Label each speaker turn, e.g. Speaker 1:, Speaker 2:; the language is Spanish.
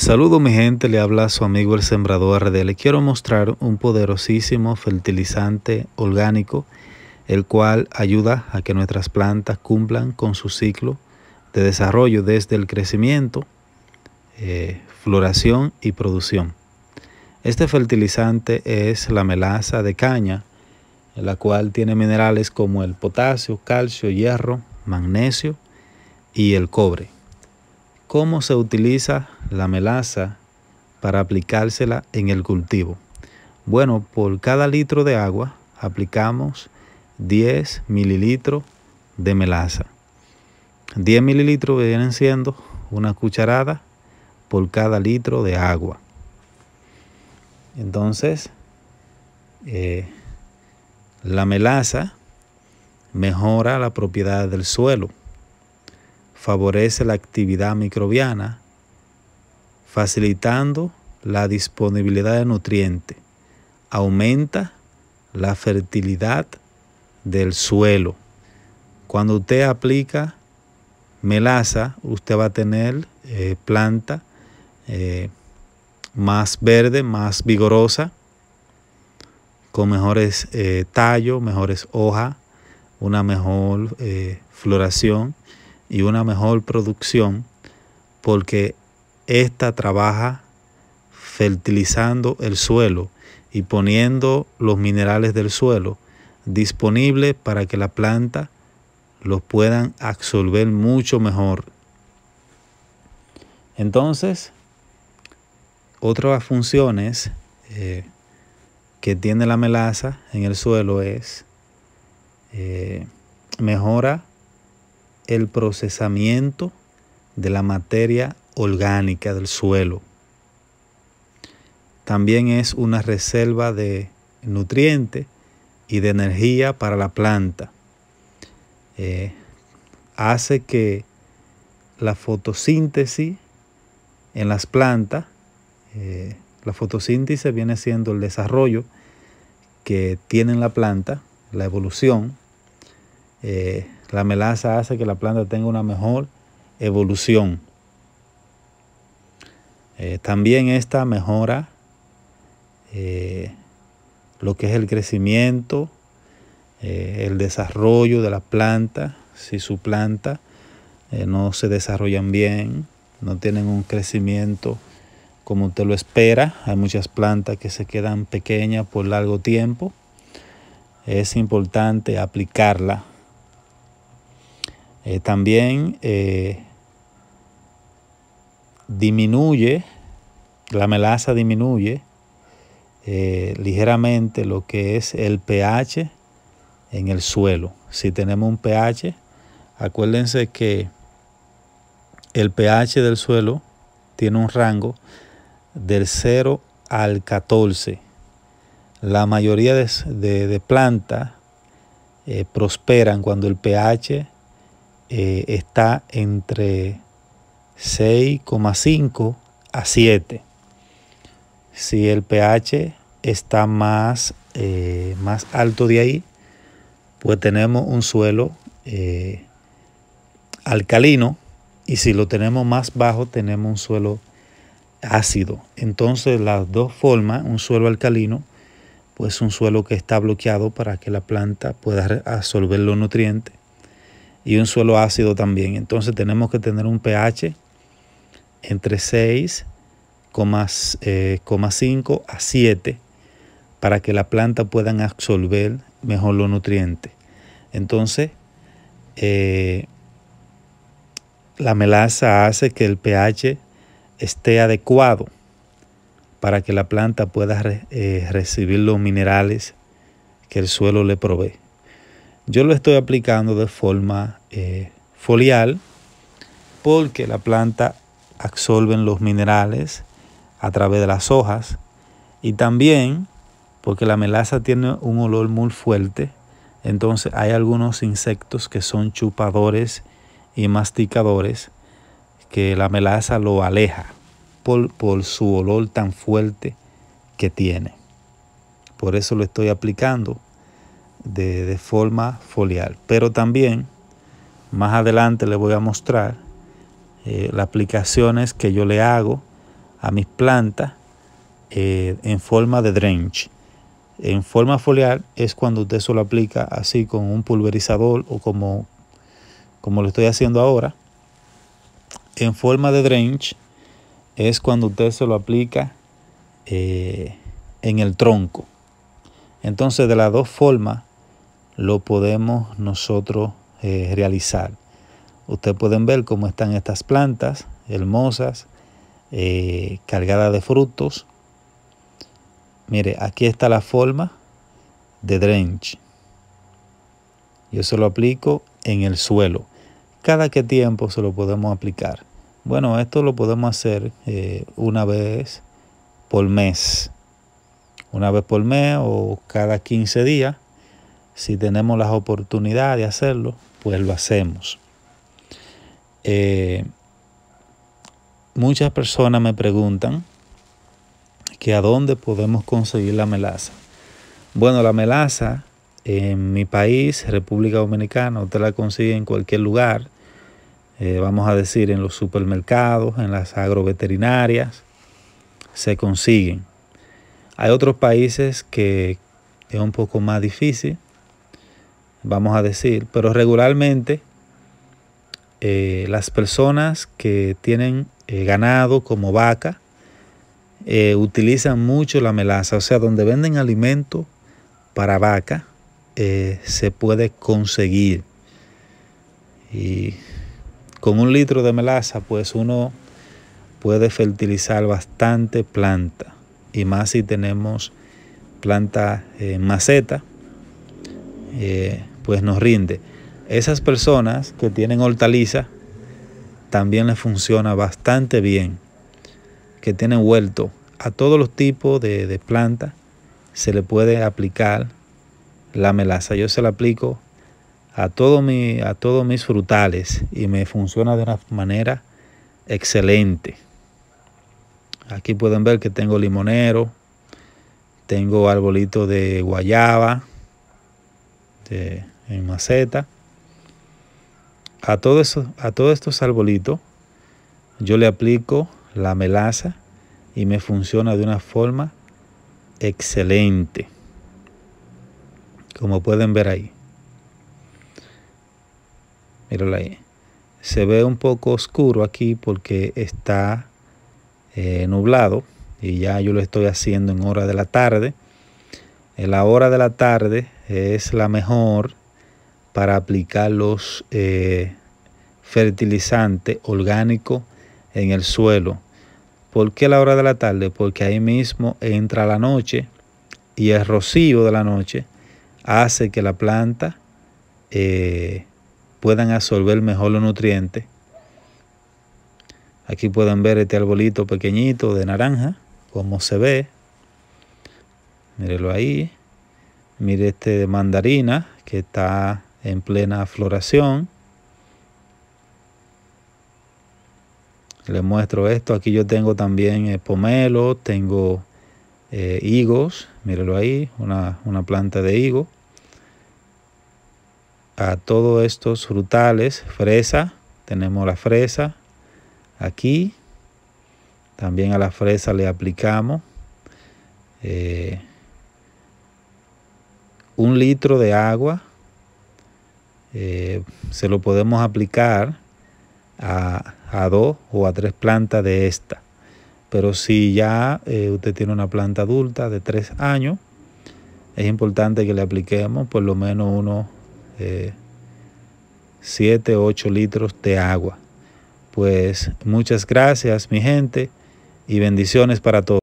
Speaker 1: Saludo mi gente, le habla su amigo el sembrador RD. Le quiero mostrar un poderosísimo fertilizante orgánico, el cual ayuda a que nuestras plantas cumplan con su ciclo de desarrollo desde el crecimiento, eh, floración y producción. Este fertilizante es la melaza de caña, la cual tiene minerales como el potasio, calcio, hierro, magnesio y el cobre. ¿Cómo se utiliza la melaza para aplicársela en el cultivo. Bueno, por cada litro de agua aplicamos 10 mililitros de melaza. 10 mililitros vienen siendo una cucharada por cada litro de agua. Entonces, eh, la melaza mejora la propiedad del suelo, favorece la actividad microbiana, facilitando la disponibilidad de nutrientes, aumenta la fertilidad del suelo. Cuando usted aplica melaza, usted va a tener eh, planta eh, más verde, más vigorosa, con mejores eh, tallos, mejores hojas, una mejor floración y una mejor producción, porque esta trabaja fertilizando el suelo y poniendo los minerales del suelo disponibles para que la planta los puedan absorber mucho mejor. Entonces, otras funciones eh, que tiene la melaza en el suelo es eh, mejora el procesamiento de la materia orgánica del suelo. También es una reserva de nutrientes y de energía para la planta. Eh, hace que la fotosíntesis en las plantas, eh, la fotosíntesis viene siendo el desarrollo que tiene la planta, la evolución. Eh, la melaza hace que la planta tenga una mejor evolución. Eh, también esta mejora eh, lo que es el crecimiento, eh, el desarrollo de la planta, si su planta no se desarrollan bien, no tienen un crecimiento como usted lo espera, hay muchas plantas que se quedan pequeñas por largo tiempo, es importante aplicarla. también diminuye, la melaza disminuye eh, ligeramente lo que es el pH en el suelo. Si tenemos un pH, acuérdense que el pH del suelo tiene un rango del 0 al 14. La mayoría de, plantas eh, prosperan cuando el pH eh, está entre 6,5 a 7. Si el pH está más, eh, más alto de ahí, pues tenemos un suelo eh, alcalino y si lo tenemos más bajo tenemos un suelo ácido. Entonces las dos formas, un suelo alcalino, pues un suelo que está bloqueado para que la planta pueda absorber los nutrientes y un suelo ácido también. Entonces tenemos que tener un pH entre 6,5 eh, a 7 para que la planta pueda absorber mejor los nutrientes. Entonces, eh, la melaza hace que el pH esté adecuado para que la planta pueda eh, recibir los minerales que el suelo le provee. Yo lo estoy aplicando de forma folial porque la planta absorben los minerales a través de las hojas y también porque la melaza tiene un olor muy fuerte, entonces hay algunos insectos que son chupadores y masticadores que la melaza lo aleja por, su olor tan fuerte que tiene. Por eso lo estoy aplicando de, de forma foliar. Pero también más adelante le voy a mostrar eh, las aplicaciones que yo le hago a mis plantas eh, en forma de drench. En forma foliar es cuando usted lo aplica así con un pulverizador o como, como lo estoy haciendo ahora. En forma de drench es cuando usted se lo aplica eh, en el tronco. Entonces de las dos formas lo podemos nosotros realizar. Ustedes pueden ver cómo están estas plantas hermosas, eh, cargadas de frutos. Mire, aquí está la forma de drench. Yo se lo aplico en el suelo. ¿Cada qué tiempo se lo podemos aplicar? Bueno, esto lo podemos hacer eh, una vez por mes. Una vez por mes o cada 15 días. Si tenemos las oportunidades de hacerlo, pues lo hacemos. Eh, muchas personas me preguntan que a dónde podemos conseguir la melaza. Bueno, la melaza en mi país, República Dominicana, usted la consigue en cualquier lugar. Eh, vamos a decir en los supermercados, en las agroveterinarias, se consiguen. Hay otros países que es un poco más difícil, vamos a decir, pero regularmente eh, las personas que tienen eh, ganado como vaca eh, utilizan mucho la melaza, o sea, donde venden alimento para vaca se puede conseguir. Y con un litro de melaza, pues uno puede fertilizar bastante planta, y más si tenemos planta en maceta, pues nos rinde. Esas personas que tienen hortaliza también les funciona bastante bien, que tienen huerto. A todos los tipos de, de plantas se le puede aplicar la melaza. Yo se la aplico a, todo a todos mis frutales y me funciona de una manera excelente. Aquí pueden ver que tengo limonero, tengo arbolito de guayaba de, en maceta a todos, a todos estos arbolitos yo le aplico la melaza y me funciona de una forma excelente. Como pueden ver ahí. Míralo ahí. Se ve un poco oscuro aquí porque está eh, nublado y ya yo lo estoy haciendo en hora de la tarde. En la hora de la tarde es la mejor para aplicar los eh, fertilizante orgánico en el suelo. ¿Por qué a la hora de la tarde? Porque ahí mismo entra la noche y el rocío de la noche hace que la planta eh, puedan absorber mejor los nutrientes. Aquí pueden ver este arbolito pequeñito de naranja, como se ve. Mírelo ahí. Mire este de mandarina que está en plena floración. les muestro esto. Aquí yo tengo también eh, pomelo, tengo eh, higos, mírelo ahí, una, planta de higo. A todos estos frutales, fresa, tenemos la fresa aquí. También a la fresa le aplicamos eh, un litro de agua. se lo podemos aplicar a, dos o a tres plantas de esta. Pero si ya eh, usted tiene una planta adulta de tres años, es importante que le apliquemos por lo menos unos eh, siete u ocho litros de agua. Pues muchas gracias mi gente y bendiciones para todos.